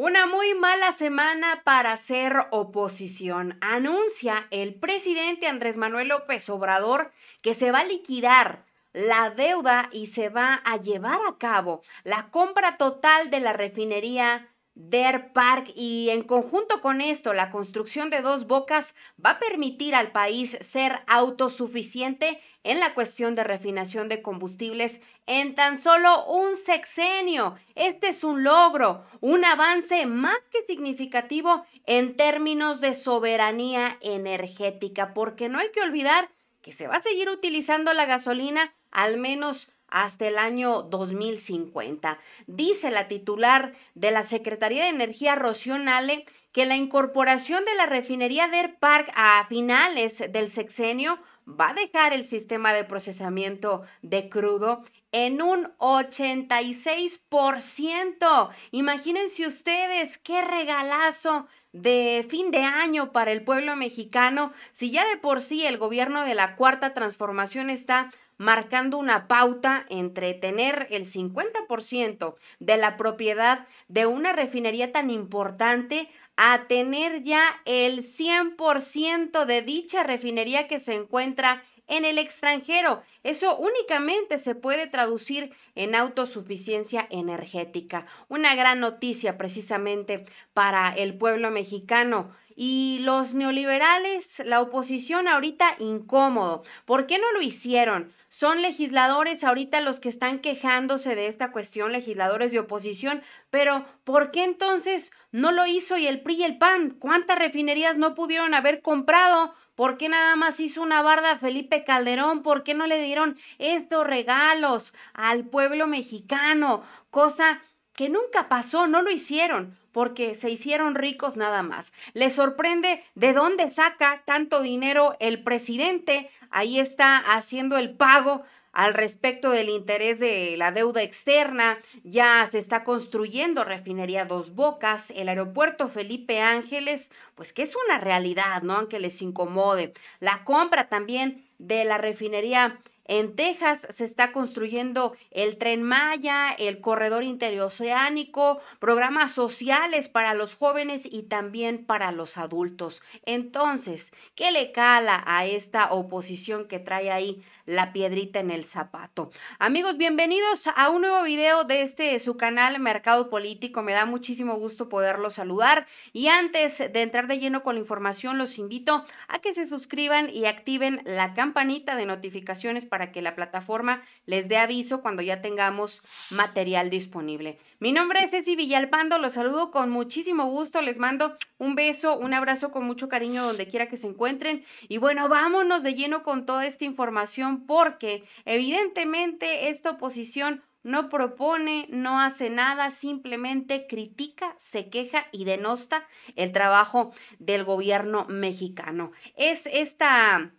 Una muy mala semana para hacer oposición. Anuncia el presidente Andrés Manuel López Obrador que se va a liquidar la deuda y se va a llevar a cabo la compra total de la refinería Der Park y en conjunto con esto la construcción de dos bocas va a permitir al país ser autosuficiente en la cuestión de refinación de combustibles en tan solo un sexenio. Este es un logro, un avance más que significativo en términos de soberanía energética, porque no hay que olvidar que se va a seguir utilizando la gasolina al menos hasta el año 2050. Dice la titular de la Secretaría de Energía, Rocío Nale, que la incorporación de la refinería de Park a finales del sexenio va a dejar el sistema de procesamiento de crudo en un 86%. Imagínense ustedes qué regalazo de fin de año para el pueblo mexicano, si ya de por sí el gobierno de la cuarta transformación está marcando una pauta entre tener el 50% de la propiedad de una refinería tan importante a tener ya el 100% de dicha refinería que se encuentra en el extranjero. Eso únicamente se puede traducir en autosuficiencia energética. Una gran noticia precisamente para el pueblo mexicano. Y los neoliberales, la oposición ahorita incómodo. ¿Por qué no lo hicieron? Son legisladores ahorita los que están quejándose de esta cuestión, legisladores de oposición, pero ¿por qué entonces no lo hizo y el PRI y el PAN? ¿Cuántas refinerías no pudieron haber comprado? ¿Por qué nada más hizo una barda a Felipe Calderón? ¿Por qué no le dieron estos regalos al pueblo mexicano? Cosa que nunca pasó, no lo hicieron porque se hicieron ricos nada más. le sorprende de dónde saca tanto dinero el presidente. Ahí está haciendo el pago al respecto del interés de la deuda externa, ya se está construyendo refinería Dos Bocas, el aeropuerto Felipe Ángeles, pues que es una realidad, ¿no? Aunque les incomode. La compra también de la refinería en Texas se está construyendo el tren Maya, el corredor interoceánico, programas sociales para los jóvenes y también para los adultos. Entonces, ¿qué le cala a esta oposición que trae ahí la piedrita en el zapato? Amigos, bienvenidos a un nuevo video de este su canal Mercado Político. Me da muchísimo gusto poderlos saludar y antes de entrar de lleno con la información, los invito a que se suscriban y activen la campanita de notificaciones para para que la plataforma les dé aviso cuando ya tengamos material disponible. Mi nombre es Ceci Villalpando, los saludo con muchísimo gusto, les mando un beso, un abrazo con mucho cariño donde quiera que se encuentren y bueno, vámonos de lleno con toda esta información porque evidentemente esta oposición no propone, no hace nada, simplemente critica, se queja y denosta el trabajo del gobierno mexicano. Es esta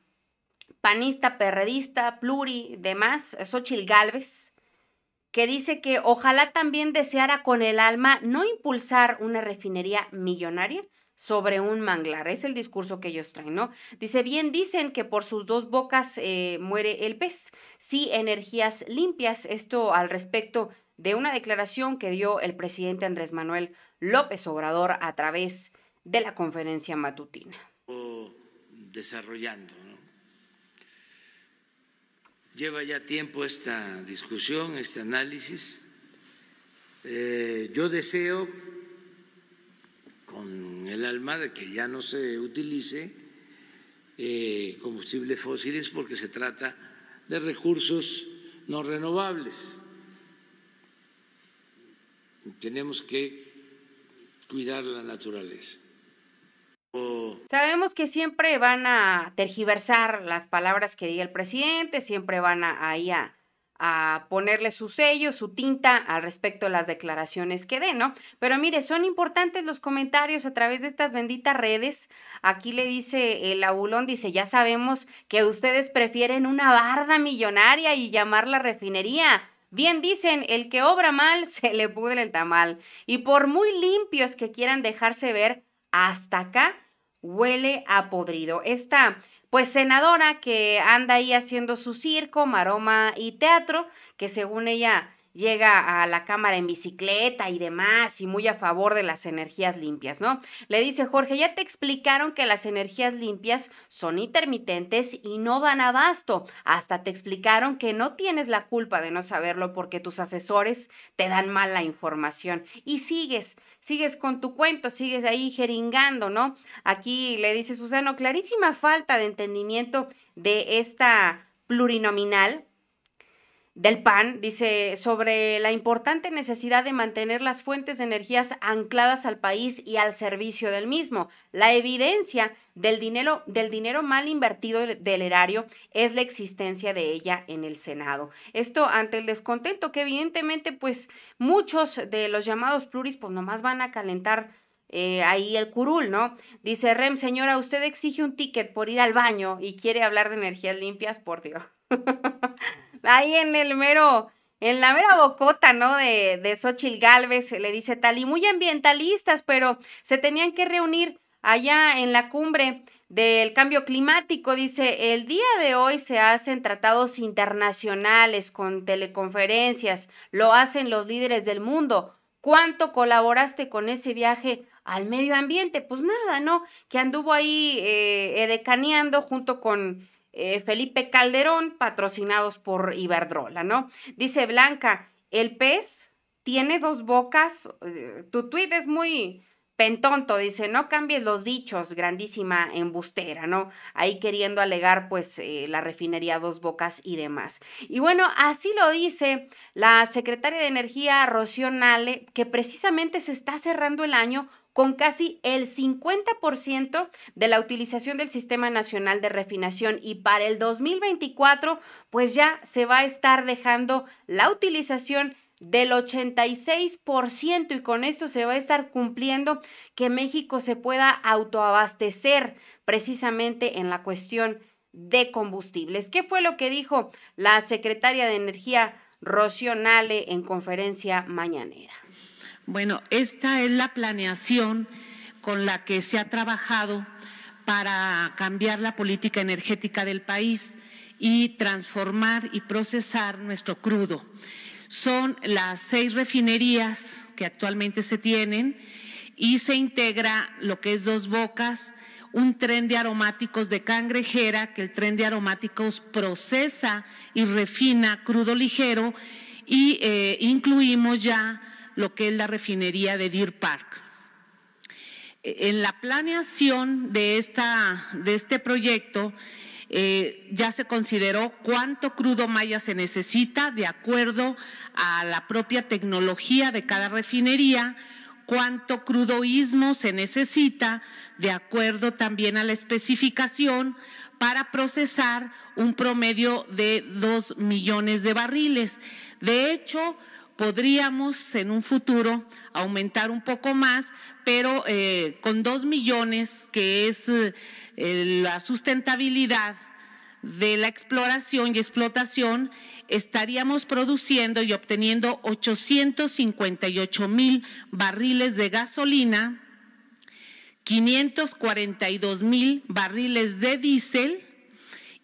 panista, perredista, pluri, demás, Xochil Gálvez, que dice que ojalá también deseara con el alma no impulsar una refinería millonaria sobre un manglar. Es el discurso que ellos traen, ¿no? Dice, bien dicen que por sus dos bocas eh, muere el pez. Sí, energías limpias. Esto al respecto de una declaración que dio el presidente Andrés Manuel López Obrador a través de la conferencia matutina. desarrollando, Lleva ya tiempo esta discusión, este análisis. Eh, yo deseo con el alma de que ya no se utilice eh, combustibles fósiles porque se trata de recursos no renovables. Tenemos que cuidar la naturaleza. Mm. Sabemos que siempre van a tergiversar las palabras que diga el presidente, siempre van a, ahí a, ponerle su sello, su tinta al respecto de las declaraciones que dé, ¿no? Pero mire, son importantes los comentarios a través de estas benditas redes. Aquí le dice el abulón, dice, ya sabemos que ustedes prefieren una barda millonaria y llamarla refinería. Bien dicen, el que obra mal se le pudre el tamal. Y por muy limpios que quieran dejarse ver, hasta acá huele a podrido. Esta, pues, senadora que anda ahí haciendo su circo, maroma y teatro, que según ella llega a la Cámara en bicicleta y demás, y muy a favor de las energías limpias, ¿no? Le dice Jorge, ya te explicaron que las energías limpias son intermitentes y no dan abasto. Hasta te explicaron que no tienes la culpa de no saberlo porque tus asesores te dan mala información. Y sigues, sigues con tu cuento, sigues ahí jeringando, ¿no? Aquí le dice Susano, clarísima falta de entendimiento de esta plurinominal del PAN, dice, sobre la importante necesidad de mantener las fuentes de energías ancladas al país y al servicio del mismo. La evidencia del dinero, del dinero mal invertido del erario es la existencia de ella en el Senado. Esto ante el descontento que evidentemente pues muchos de los llamados pluris pues nomás van a calentar eh, ahí el curul, ¿no? Dice Rem, señora, usted exige un ticket por ir al baño y quiere hablar de energías limpias, por Dios. ahí en el mero, en la mera bocota, ¿no? De, de Xochitl Galvez, le dice tal, y muy ambientalistas, pero se tenían que reunir allá en la cumbre del cambio climático. Dice, el día de hoy se hacen tratados internacionales con teleconferencias, lo hacen los líderes del mundo. ¿Cuánto colaboraste con ese viaje al medio ambiente? Pues nada, ¿no? Que anduvo ahí eh, decaneando junto con eh, Felipe Calderón, patrocinados por Iberdrola, ¿no? Dice Blanca, el pez tiene dos bocas, eh, tu tweet es muy pentonto, dice, no cambies los dichos, grandísima embustera, ¿no? Ahí queriendo alegar pues eh, la refinería Dos Bocas y demás. Y bueno, así lo dice la secretaria de Energía, Rocío Nale, que precisamente se está cerrando el año con casi el 50% de la utilización del Sistema Nacional de Refinación y para el 2024 pues ya se va a estar dejando la utilización del 86% y con esto se va a estar cumpliendo que México se pueda autoabastecer precisamente en la cuestión de combustibles. ¿Qué fue lo que dijo la secretaria de Energía Rocío Nale en conferencia mañanera? Bueno, esta es la planeación con la que se ha trabajado para cambiar la política energética del país y transformar y procesar nuestro crudo. Son las seis refinerías que actualmente se tienen y se integra lo que es dos bocas, un tren de aromáticos de cangrejera, que el tren de aromáticos procesa y refina crudo ligero y eh, incluimos ya lo que es la refinería de Deer Park. E, en la planeación de, esta, de este proyecto eh, ya se consideró cuánto crudo maya se necesita de acuerdo a la propia tecnología de cada refinería, cuánto crudoísmo se necesita de acuerdo también a la especificación para procesar un promedio de dos millones de barriles. De hecho, podríamos en un futuro aumentar un poco más, pero eh, con dos millones, que es eh, la sustentabilidad de la exploración y explotación, estaríamos produciendo y obteniendo 858 mil barriles de gasolina, 542 mil barriles de diésel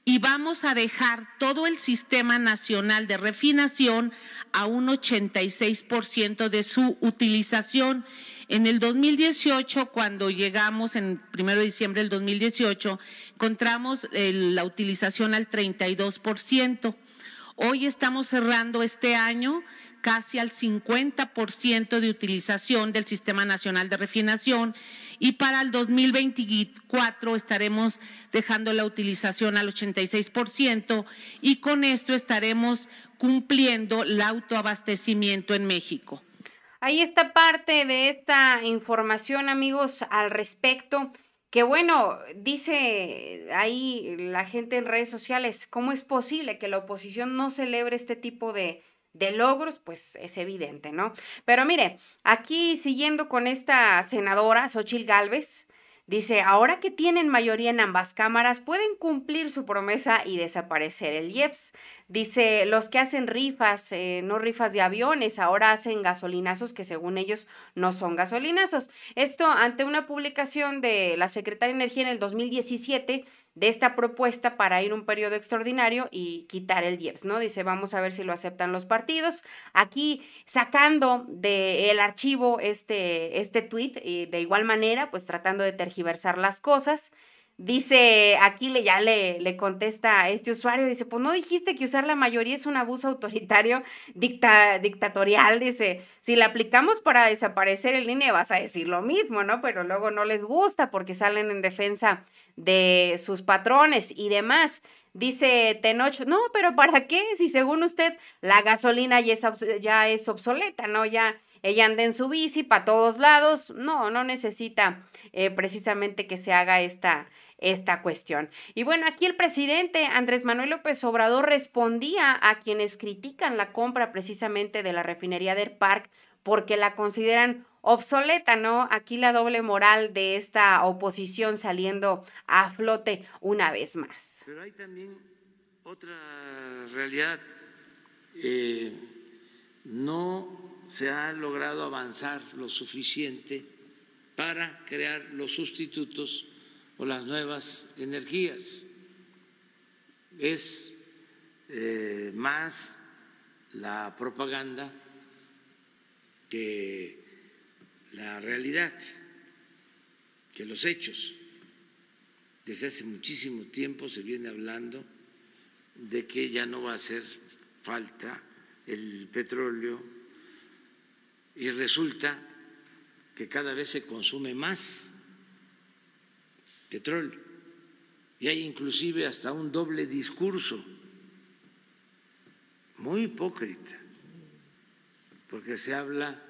y vamos a dejar todo el sistema nacional de refinación a un 86% de su utilización. En el 2018, cuando llegamos, en 1 de diciembre del 2018, encontramos eh, la utilización al 32%. Hoy estamos cerrando este año casi al 50% de utilización del Sistema Nacional de Refinación y para el 2024 estaremos dejando la utilización al 86% y con esto estaremos cumpliendo el autoabastecimiento en México. Ahí está parte de esta información, amigos, al respecto. Que bueno, dice ahí la gente en redes sociales, ¿cómo es posible que la oposición no celebre este tipo de, de logros, pues es evidente, ¿no? Pero mire, aquí siguiendo con esta senadora, Xochil Gálvez, Dice, ahora que tienen mayoría en ambas cámaras, pueden cumplir su promesa y desaparecer el IEPS. Dice, los que hacen rifas, eh, no rifas de aviones, ahora hacen gasolinazos que según ellos no son gasolinazos. Esto ante una publicación de la Secretaría de Energía en el 2017 de esta propuesta para ir un periodo extraordinario y quitar el IEPS, ¿no? Dice, vamos a ver si lo aceptan los partidos. Aquí, sacando del el archivo este, este tweet, y de igual manera, pues tratando de tergiversar las cosas. Dice, aquí le, ya le, le contesta a este usuario, dice, pues no dijiste que usar la mayoría es un abuso autoritario, dicta, dictatorial, dice, si la aplicamos para desaparecer el INE vas a decir lo mismo, ¿no? Pero luego no les gusta porque salen en defensa de sus patrones y demás. Dice Tenoch, no, pero ¿para qué? Si según usted la gasolina ya es, ya es obsoleta, ¿no? Ya ella anda en su bici para todos lados, no, no necesita eh, precisamente que se haga esta esta cuestión. Y bueno, aquí el presidente Andrés Manuel López Obrador respondía a quienes critican la compra precisamente de la refinería del Park porque la consideran obsoleta, ¿no? Aquí la doble moral de esta oposición saliendo a flote una vez más. Pero hay también otra realidad. Eh, no se ha logrado avanzar lo suficiente para crear los sustitutos o las nuevas energías. Es eh, más la propaganda que la realidad, que los hechos. Desde hace muchísimo tiempo se viene hablando de que ya no va a hacer falta el petróleo y resulta que cada vez se consume más petróleo. Y hay inclusive hasta un doble discurso, muy hipócrita, porque se habla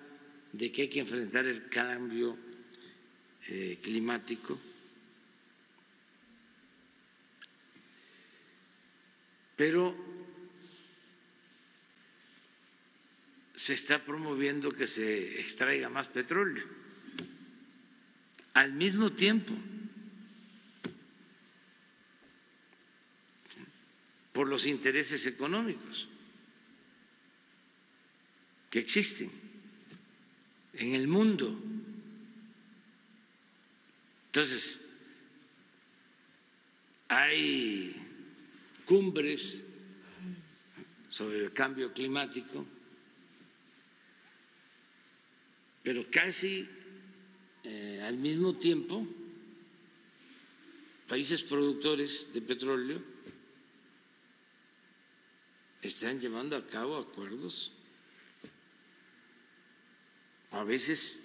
de que hay que enfrentar el cambio eh, climático, pero se está promoviendo que se extraiga más petróleo. Al mismo tiempo, por los intereses económicos que existen en el mundo. Entonces, hay cumbres sobre el cambio climático, pero casi eh, al mismo tiempo, países productores de petróleo están llevando a cabo acuerdos a veces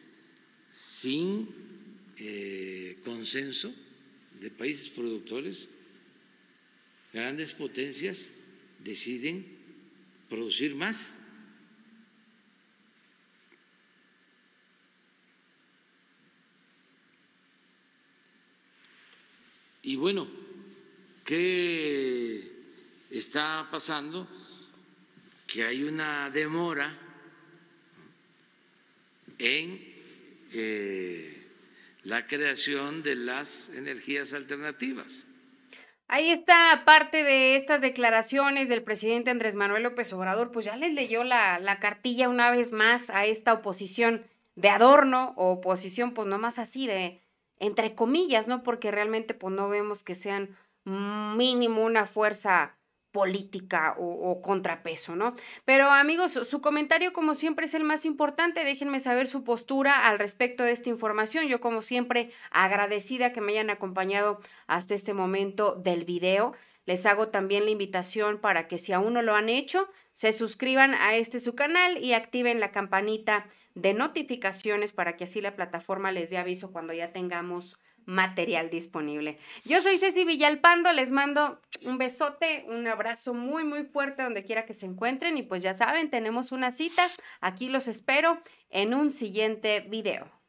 sin eh, consenso de países productores, grandes potencias deciden producir más. Y bueno, ¿qué está pasando? que hay una demora en eh, la creación de las energías alternativas. Ahí está parte de estas declaraciones del presidente Andrés Manuel López Obrador, pues ya les leyó la, cartilla una vez más a esta oposición de adorno o oposición, pues nomás así de, entre comillas, ¿no? Porque realmente pues no vemos que sean mínimo una fuerza política o, contrapeso, ¿no? Pero amigos, su comentario como siempre es el más importante. Déjenme saber su postura al respecto de esta información. Yo como siempre agradecida que me hayan acompañado hasta este momento del video. Les hago también la invitación para que si aún no lo han hecho, se suscriban a este su canal y activen la campanita de notificaciones para que así la plataforma les dé aviso cuando ya tengamos material disponible. Yo soy Ceci Villalpando, les mando un besote, un abrazo muy, muy fuerte donde quiera que se encuentren y pues ya saben, tenemos una cita, aquí los espero en un siguiente video.